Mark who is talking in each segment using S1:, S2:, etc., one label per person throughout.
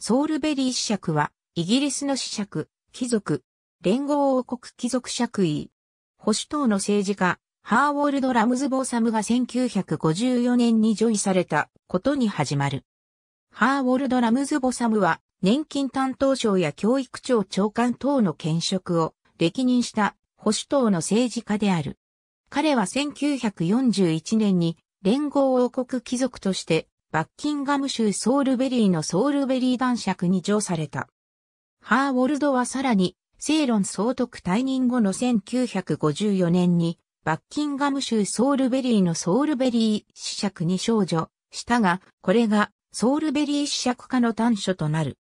S1: ソールベリー子爵は、イギリスの子爵、貴族、連合王国貴族爵位。保守党の政治家、ハーウォールド・ラムズ・ボーサムが1954年にョ位されたことに始まる。ハーウォールド・ラムズ・ボサムは、年金担当省や教育庁長官等の兼職を歴任した保守党の政治家である。彼は1941年に連合王国貴族としてバッキンガム州ソールベリーのソールベリー男爵に上された。ハーウォルドはさらに、セイロン総督退任後の1954年に、バッキンガム州ソールベリーのソールベリー子爵に少女したが、これがソールベリー子爵家の短所となる。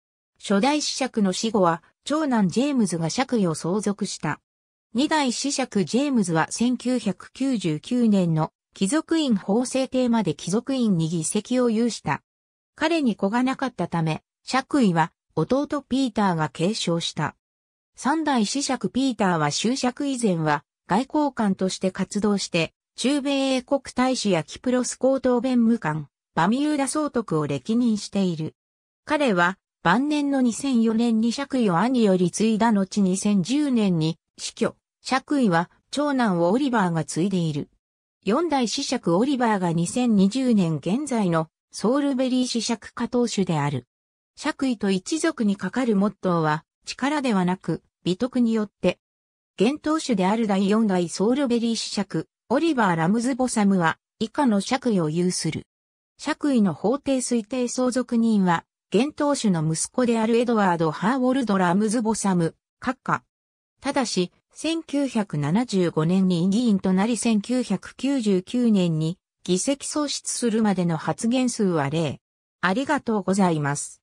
S1: 初代子爵の死後は、長男ジェームズが爵位を相続した。二代子爵ジェームズは1999年の貴族院法制定まで貴族院に議席を有した。彼に子がなかったため、爵位は弟ピーターが継承した。三代子爵ピーターは就爵以前は外交官として活動して、中米英国大使やキプロス高等弁務官、バミューダ総督を歴任している。彼は晩年の2004年に爵位を兄より継いだ後2010年に死去。爵位は長男をオリバーが継いでいる。四代子爵オリバーが2020年現在のソウルベリー子爵加藤主である。爵位と一族にかかるモットーは、力ではなく、美徳によって。現当主である第四代ソウルベリー子爵、オリバー・ラムズ・ボサムは、以下の爵位を有する。爵位の法定推定相続人は、現当主の息子であるエドワード・ハーウォルド・ラムズ・ボサム、閣下。ただし、1975年に議員となり1999年に議席喪失するまでの発言数は0。ありがとうございま
S2: す。